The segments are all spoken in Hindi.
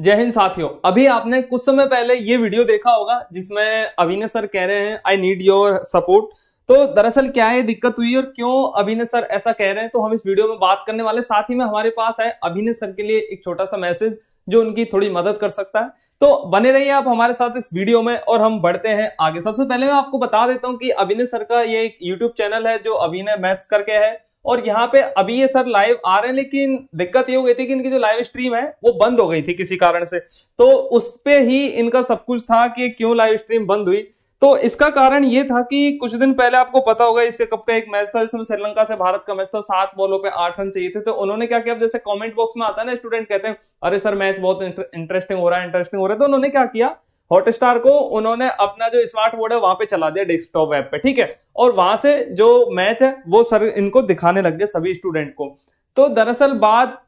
जय हिंद साथियों अभी आपने कुछ समय पहले ये वीडियो देखा होगा जिसमें अभिनय सर कह रहे हैं आई नीड योर सपोर्ट तो दरअसल क्या है दिक्कत हुई और क्यों अभिनय सर ऐसा कह रहे हैं तो हम इस वीडियो में बात करने वाले साथ ही में हमारे पास है अभिनय सर के लिए एक छोटा सा मैसेज जो उनकी थोड़ी मदद कर सकता है तो बने रहिए आप हमारे साथ इस वीडियो में और हम बढ़ते हैं आगे सबसे पहले मैं आपको बता देता हूँ कि अभिनय सर का ये एक यूट्यूब चैनल है जो अभिनय मैथ्स करके है और यहाँ पे अभी ये सर लाइव आ रहे हैं लेकिन दिक्कत ये हो गई थी कि इनकी जो लाइव स्ट्रीम है वो बंद हो गई थी किसी कारण से तो उस पर ही इनका सब कुछ था कि क्यों लाइव स्ट्रीम बंद हुई तो इसका कारण ये था कि कुछ दिन पहले आपको पता होगा इससे कप का एक मैच था जिसमें श्रीलंका से भारत का मैच था सात बॉलों पे आठ रन चाहिए थे तो उन्होंने क्या किया जैसे कमेंट बॉक्स में आता है ना स्टूडेंट कहते हैं अरे सर मैच बहुत इंटरेस्टिंग हो रहा है इंटरेस्टिंग हो रहा है तो उन्होंने क्या किया हॉटस्टार को उन्होंने अपना जो स्मार्ट बोर्ड है वहां पे चला दिया डेस्कटॉप ऐप पे ठीक है और वहां से जो मैच है वो सर इनको दिखाने लग गए सभी स्टूडेंट को तो दरअसल बात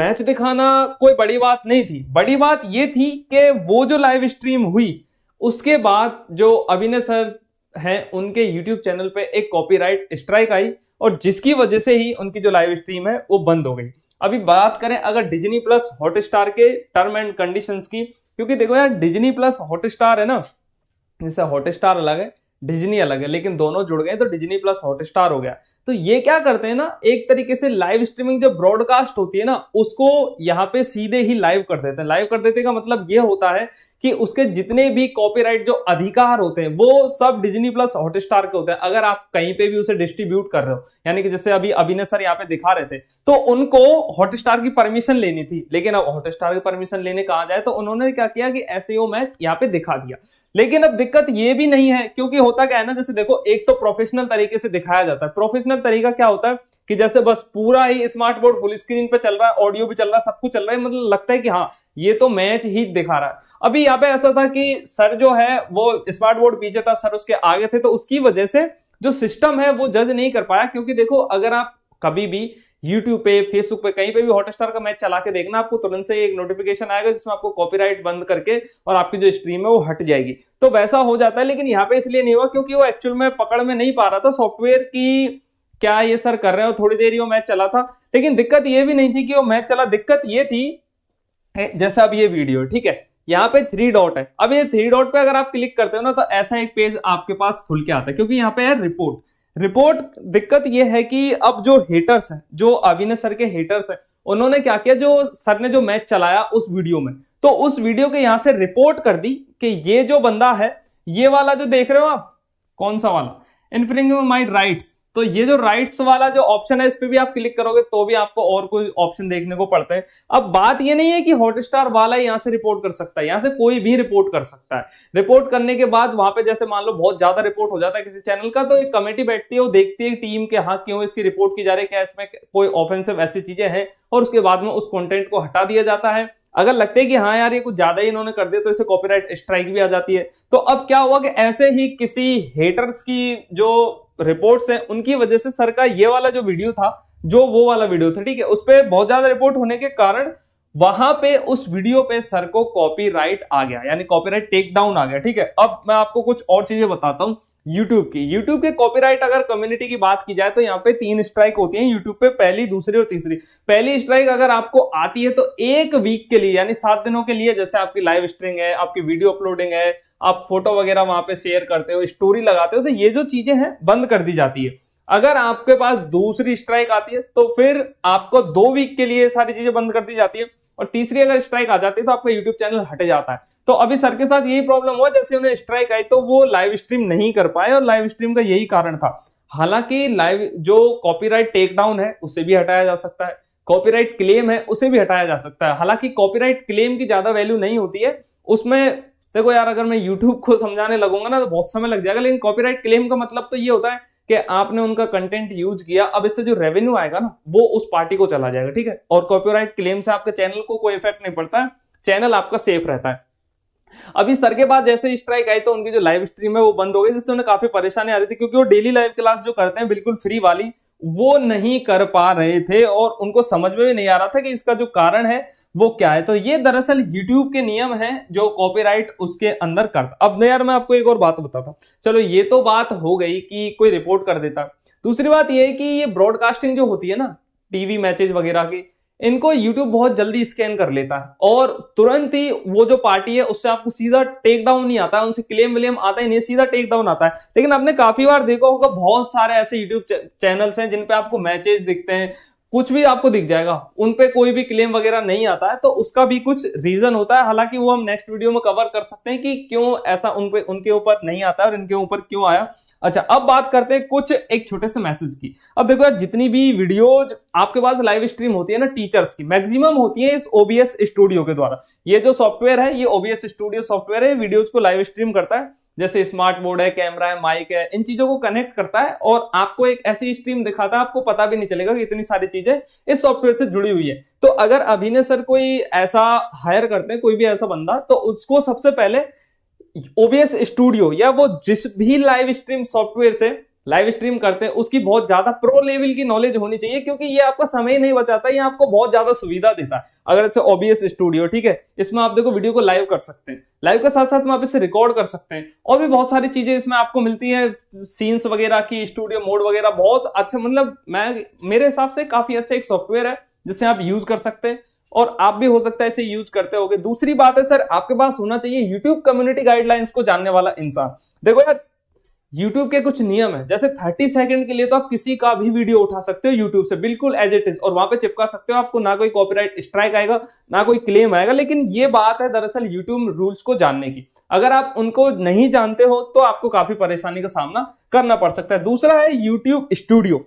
मैच दिखाना कोई बड़ी बात नहीं थी बड़ी बात ये थी कि वो जो लाइव स्ट्रीम हुई उसके बाद जो अभिनय सर हैं उनके यूट्यूब चैनल पे एक कॉपीराइट स्ट्राइक आई और जिसकी वजह से ही उनकी जो लाइव स्ट्रीम है वो बंद हो गई अभी बात करें अगर डिजनी प्लस हॉटस्टार के टर्म एंड कंडीशंस की क्योंकि देखो यार डिजनी प्लस हॉटस्टार है ना जैसे हॉटस्टार अलग है डिजनी अलग है लेकिन दोनों जुड़ गए तो डिजनी प्लस हॉटस्टार हो गया तो ये क्या करते हैं ना एक तरीके से लाइव स्ट्रीमिंग जो ब्रॉडकास्ट होती है ना उसको यहाँ पे सीधे ही लाइव कर देते हैं लाइव कर देते का मतलब ये होता है कि उसके जितने भी कॉपीराइट जो अधिकार होते हैं वो सब डिजनी प्लस हॉटस्टार के होते हैं अगर आप कहीं पे भी उसे डिस्ट्रीब्यूट कर रहे हो यानी कि जैसे अभी अभिनय सर यहाँ पे दिखा रहे थे तो उनको हॉटस्टार की परमिशन लेनी थी लेकिन अब हॉटस्टार की परमिशन लेने कहा जाए तो उन्होंने क्या किया कि ऐसे वो मैच यहाँ पे दिखा दिया लेकिन अब दिक्कत ये भी नहीं है क्योंकि होता क्या है ना जैसे देखो एक तो प्रोफेशनल तरीके से दिखाया जाता है प्रोफेशनल तरीका क्या होता है कि जैसे बस पूरा ही स्मार्ट बोर्ड फुल स्क्रीन पे चल रहा है ऑडियो भी चल रहा है सब कुछ चल रहा है मतलब लगता है कि हाँ ये तो मैच ही दिखा रहा है अभी यहाँ पे ऐसा था कि सर जो है वो स्मार्ट बोर्ड पीछे था सर उसके आगे थे तो उसकी वजह से जो सिस्टम है वो जज नहीं कर पाया क्योंकि देखो अगर आप कभी भी YouTube पे Facebook पे कहीं पे भी हॉटस्टार का मैच चला के देखना आपको तुरंत से एक नोटिफिकेशन आएगा जिसमें आपको कॉपीराइट बंद करके और आपकी जो स्ट्रीम है वो हट जाएगी तो वैसा हो जाता है लेकिन यहाँ पे इसलिए नहीं हुआ क्योंकि वो एक्चुअल में पकड़ में नहीं पा रहा था सॉफ्टवेयर की क्या ये सर कर रहे हो थोड़ी देर ही वो मैच चला था लेकिन दिक्कत ये भी नहीं थी कि वो मैच चला दिक्कत ये थी जैसा अब ये वीडियो ठीक है यहाँ पे थ्री डॉट है अब ये थ्री डॉट पे अगर आप क्लिक करते हो ना तो ऐसा एक पेज आपके पास खुल के आता है क्योंकि यहाँ पे है रिपोर्ट रिपोर्ट दिक्कत ये है कि अब जो हेटर्स हैं जो अविनय सर के हेटर्स हैं उन्होंने क्या किया जो सर ने जो मैच चलाया उस वीडियो में तो उस वीडियो के यहां से रिपोर्ट कर दी कि ये जो बंदा है ये वाला जो देख रहे हो आप कौन सा वाला इनफ्रिंग माई राइट्स तो ये जो राइट्स वाला जो ऑप्शन है इस पर भी आप क्लिक करोगे तो भी आपको और कोई ऑप्शन देखने को पड़ते हैं अब बात ये नहीं है कि हॉटस्टार वाला यहाँ से रिपोर्ट कर सकता है यहाँ से कोई भी रिपोर्ट कर सकता है रिपोर्ट करने के बाद वहां पे जैसे मान लो बहुत ज्यादा रिपोर्ट हो जाता है किसी चैनल का तो एक कमेटी बैठती है वो देखती है टीम के हाँ क्यों इसकी रिपोर्ट की जा रही है क्या इसमें कोई ऑफेंसिव ऐसी चीजें हैं और उसके बाद में उस कॉन्टेंट को हटा दिया जाता है अगर लगते हैं कि हाँ यार ये कुछ ज्यादा ही इन्होंने कर दिया तो इसे कॉपीराइट स्ट्राइक भी आ जाती है तो अब क्या हुआ कि ऐसे ही किसी हेटर्स की जो रिपोर्ट्स हैं उनकी वजह से सर का ये वाला जो वीडियो था जो वो वाला वीडियो था ठीक है उस पर बहुत ज्यादा रिपोर्ट होने के कारण वहां पे उस वीडियो पे सर को कॉपीराइट आ गया यानी कॉपीराइट टेक डाउन आ गया ठीक है अब मैं आपको कुछ और चीजें बताता हूं यूट्यूब की यूट्यूब के कॉपीराइट अगर कम्युनिटी की बात की जाए तो यहाँ पे तीन स्ट्राइक होती है यूट्यूब पे पहली दूसरी और तीसरी पहली स्ट्राइक अगर आपको आती है तो एक वीक के लिए यानी सात दिनों के लिए जैसे आपकी लाइव स्ट्रीम है आपकी वीडियो अपलोडिंग है आप फोटो वगैरह वहां पे शेयर करते हो स्टोरी लगाते हो तो ये जो चीजें हैं बंद कर दी जाती है अगर आपके पास दूसरी स्ट्राइक आती है तो फिर आपको दो वीक के लिए सारी चीजें बंद कर दी जाती है और तीसरी अगर स्ट्राइक आ जाती है तो आपका यूट्यूब चैनल हटे जाता है तो अभी सर के साथ यही प्रॉब्लम हुआ जैसे उन्हें स्ट्राइक आई तो वो लाइव स्ट्रीम नहीं कर पाए और लाइव स्ट्रीम का यही कारण था हालांकि लाइव जो कॉपीराइट डाउन है उसे भी हटाया जा सकता है कॉपीराइट क्लेम है उसे भी हटाया जा सकता है हालांकि कॉपीराइट क्लेम की ज्यादा वैल्यू नहीं होती है उसमें देखो यार अगर मैं YouTube को समझाने लगूंगा ना तो बहुत समय लग जाएगा लेकिन कॉपीराइट क्लेम का मतलब तो ये होता है कि आपने उनका कंटेंट यूज किया अब इससे जो रेवेन्यू आएगा ना वो उस पार्टी को चला जाएगा ठीक है और कॉपीराइट क्लेम से आपके चैनल को कोई इफेक्ट नहीं पड़ता चैनल आपका सेफ रहता है अभी सर के बाद जैसे स्ट्राइक आई तो उनकी जो लाइव स्ट्रीम है वो बंद हो गई जिससे उन्हें काफी परेशानी आ रही थी क्योंकि वो डेली लाइव क्लास जो करते हैं बिल्कुल फ्री वाली वो नहीं कर पा रहे थे और उनको समझ में भी नहीं आ रहा था कि इसका जो कारण है वो क्या है तो ये दरअसल YouTube के नियम हैं जो कॉपीराइट उसके अंदर करता अब यार मैं आपको एक और बात बताता चलो ये तो बात हो गई कि कोई रिपोर्ट कर देता दूसरी बात ये है कि ये ब्रॉडकास्टिंग जो होती है ना टीवी मैचेज वगैरह की इनको YouTube बहुत जल्दी स्कैन कर लेता है और तुरंत ही वो जो पार्टी है उससे आपको सीधा टेक डाउन नहीं आता है उनसे क्लेम विलेम आता ही नहीं सीधा टेक डाउन आता है लेकिन आपने काफी बार देखा होगा बहुत सारे ऐसे YouTube चैनल्स हैं जिन पे आपको मैचेज दिखते हैं कुछ भी आपको दिख जाएगा उन पे कोई भी क्लेम वगैरह नहीं आता है तो उसका भी कुछ रीजन होता है हालांकि वो हम नेक्स्ट वीडियो में कवर कर सकते हैं कि क्यों ऐसा उन पे उनके ऊपर नहीं आता और इनके ऊपर क्यों आया अच्छा अब बात करते हैं कुछ एक छोटे से मैसेज की अब देखो यार जितनी भी वीडियोज आपके पास लाइव स्ट्रीम होती है ना टीचर्स की मैक्सिमम होती है इस ओबीएस स्टूडियो के द्वारा ये जो सॉफ्टवेयर है ये ओबीएस स्टूडियो सॉफ्टवेयर है वीडियोज को लाइव स्ट्रीम करता है जैसे स्मार्ट बोर्ड है कैमरा है माइक है इन चीजों को कनेक्ट करता है और आपको एक ऐसी स्ट्रीम दिखाता है आपको पता भी नहीं चलेगा कि इतनी सारी चीजें इस सॉफ्टवेयर से जुड़ी हुई है तो अगर अभिनय सर कोई ऐसा हायर करते हैं कोई भी ऐसा बंदा तो उसको सबसे पहले ओबीएस स्टूडियो या वो जिस भी लाइव स्ट्रीम सॉफ्टवेयर से लाइव स्ट्रीम करते हैं उसकी बहुत ज्यादा प्रो लेवल की नॉलेज होनी चाहिए क्योंकि ये आपका समय नहीं बचाता ये आपको बहुत ज्यादा सुविधा देता है अगर ऐसे ओबीएस स्टूडियो ठीक है इसमें आप देखो वीडियो को लाइव कर सकते हैं लाइव के साथ साथ में आप इसे रिकॉर्ड कर सकते हैं और भी बहुत सारी चीजें इसमें आपको मिलती है सीन्स वगैरह की स्टूडियो मोड वगैरह बहुत अच्छा मतलब मैं मेरे हिसाब से काफी अच्छा एक सॉफ्टवेयर है जिसे आप यूज कर सकते हैं और आप भी हो सकता है इसे यूज करते हो दूसरी बात है सर आपके पास होना चाहिए यूट्यूब कम्युनिटी गाइडलाइंस को जानने वाला इंसान देखो यार यूट्यूब के कुछ नियम है जैसे थर्टी सेकंड के लिए तो आप किसी का भी वीडियो उठा सकते हो यूट्यूब से बिल्कुल एज इट इज और वहां पे चिपका सकते हो आपको ना कोई कॉपीराइट स्ट्राइक आएगा ना कोई क्लेम आएगा लेकिन ये बात है दरअसल यूट्यूब रूल्स को जानने की अगर आप उनको नहीं जानते हो तो आपको काफी परेशानी का सामना करना पड़ सकता है दूसरा है यूट्यूब स्टूडियो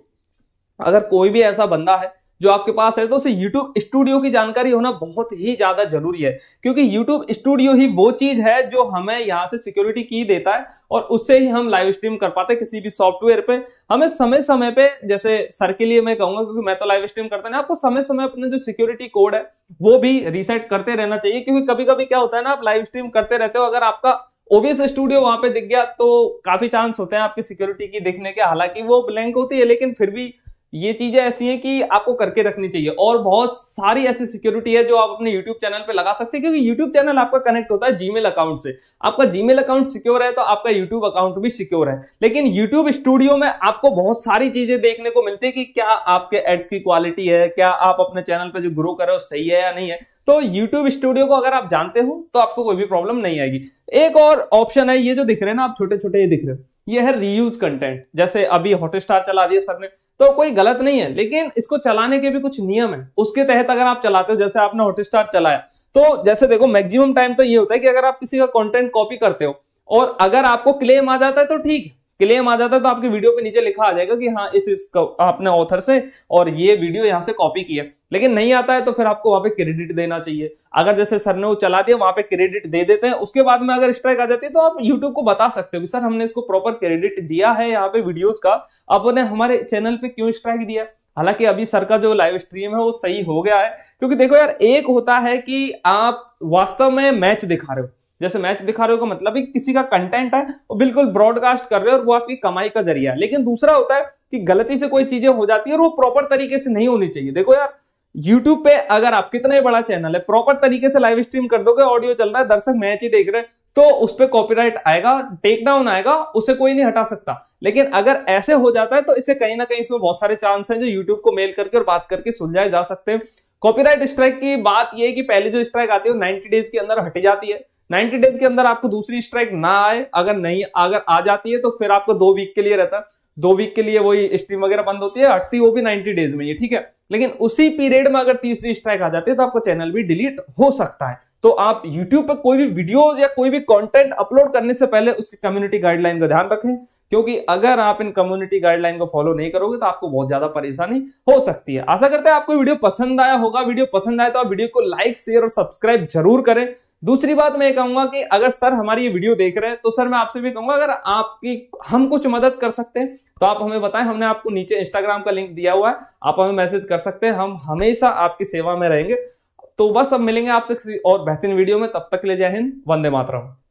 अगर कोई भी ऐसा बंदा है जो आपके पास है तो उसे यूट्यूब स्टूडियो की जानकारी होना बहुत ही ज़्यादा जरूरी है क्योंकि यूट्यूब स्टूडियो ही वो चीज़ है जो हमें यहाँ से सिक्योरिटी की देता है और उससे ही हम लाइव स्ट्रीम कर पाते हैं किसी भी सॉफ्टवेयर पे हमें समय समय पे जैसे सर के लिए मैं कहूंगा क्योंकि मैं तो लाइव स्ट्रीम करता ना आपको समय समय अपने जो सिक्योरिटी कोड है वो भी रीसेट करते रहना चाहिए क्योंकि कभी कभी क्या होता है ना आप लाइव स्ट्रीम करते रहते हो अगर आपका ओबीएस स्टूडियो वहां पे दिख गया तो काफी चांस होते हैं आपकी सिक्योरिटी की देखने के हालांकि वो ब्लैंक होती है लेकिन फिर भी ये चीजें ऐसी हैं कि आपको करके रखनी चाहिए और बहुत सारी ऐसी सिक्योरिटी है जो आप अपने यूट्यूब चैनल पे लगा सकते हैं क्योंकि यूट्यूब चैनल आपका कनेक्ट होता है जीमेल अकाउंट से आपका जीमेल अकाउंट सिक्योर है तो आपका यूट्यूब अकाउंट भी सिक्योर है लेकिन यूट्यूब स्टूडियो में आपको बहुत सारी चीजें देखने को मिलती है कि क्या आपके एड्स की क्वालिटी है क्या आप अपने चैनल पर जो ग्रो कर रहे हो सही है या नहीं है तो YouTube स्टूडियो को अगर आप जानते हो तो आपको कोई भी प्रॉब्लम नहीं आएगी एक और ऑप्शन है ये जो दिख रहे हैं ना आप छोटे छोटे ये दिख रहे हो ये है रीयूज कंटेंट जैसे अभी हॉटस्टार चला दिया सर ने तो कोई गलत नहीं है लेकिन इसको चलाने के भी कुछ नियम है उसके तहत अगर आप चलाते हो जैसे आपने हॉटस्टार चलाया तो जैसे देखो मैक्सिमम टाइम तो ये होता है कि अगर आप किसी का कंटेंट कॉपी करते हो और अगर आपको क्लेम आ जाता है तो ठीक है क्लेम आ जाता है तो आपके वीडियो पे नीचे लिखा आ जाएगा कि हाँ इस, इस आपने ऑथर से और ये वीडियो यहाँ से कॉपी किया लेकिन नहीं आता है तो फिर आपको वहां पे क्रेडिट देना चाहिए अगर जैसे सर ने वो चला दिया वहां पे क्रेडिट दे देते हैं उसके बाद में अगर स्ट्राइक आ जाती है तो आप यूट्यूब को बता सकते हो कि सर हमने इसको प्रॉपर क्रेडिट दिया है यहाँ पे वीडियोज का आपने हमारे चैनल पे क्यों स्ट्राइक दिया हालांकि अभी सर का जो लाइव स्ट्रीम है वो सही हो गया है क्योंकि देखो यार एक होता है कि आप वास्तव में मैच दिखा रहे हो जैसे मैच दिखा रहे हो का मतलब है कि किसी का कंटेंट है वो बिल्कुल ब्रॉडकास्ट कर रहे हो और वो आपकी कमाई का जरिया है लेकिन दूसरा होता है कि गलती से कोई चीजें हो जाती है और वो प्रॉपर तरीके से नहीं होनी चाहिए देखो यार यूट्यूब पे अगर आप कितना ही बड़ा चैनल है प्रॉपर तरीके से लाइव स्ट्रीम कर दोगे ऑडियो चल रहा है दर्शक मैच ही देख रहे हैं तो उस पर कॉपीराइट आएगा टेकडाउन आएगा उसे कोई नहीं हटा सकता लेकिन अगर ऐसे हो जाता है तो इससे कहीं ना कहीं इसमें बहुत सारे चांस हैं जो यूट्यूब को मेल करके और बात करके सुलझाए जा सकते हैं कॉपीराइट स्ट्राइक की बात यह है कि पहले जो स्ट्राइक आती है वो 90 डेज के अंदर हटी जाती है 90 डेज के अंदर आपको दूसरी स्ट्राइक ना आए अगर नहीं अगर आ जाती है तो फिर आपको दो वीक के लिए रहता है दो वीक के लिए वही स्ट्रीम वगैरह बंद होती है हटती वो भी 90 डेज में ये ठीक है लेकिन उसी पीरियड में अगर तीसरी स्ट्राइक आ जाती है तो आपका चैनल भी डिलीट हो सकता है तो आप YouTube पर कोई भी वीडियो या कोई भी कंटेंट अपलोड करने से पहले उसकी कम्युनिटी गाइडलाइन का ध्यान रखें क्योंकि अगर आप इन कम्युनिटी गाइडलाइन को फॉलो नहीं करोगे तो आपको बहुत ज्यादा परेशानी हो सकती है आशा करते हैं आपको वीडियो पसंद आया होगा वीडियो पसंद आया तो आप वीडियो को लाइक शेयर और सब्सक्राइब जरूर करें दूसरी बात मैं कहूंगा कि अगर सर हमारी ये वीडियो देख रहे हैं तो सर मैं आपसे भी कहूंगा अगर आपकी हम कुछ मदद कर सकते हैं तो आप हमें बताएं हमने आपको नीचे इंस्टाग्राम का लिंक दिया हुआ है आप हमें मैसेज कर सकते हैं हम हमेशा आपकी सेवा में रहेंगे तो बस अब मिलेंगे आपसे किसी और बेहतरीन वीडियो में तब तक ले जय हिंद वंदे मातरम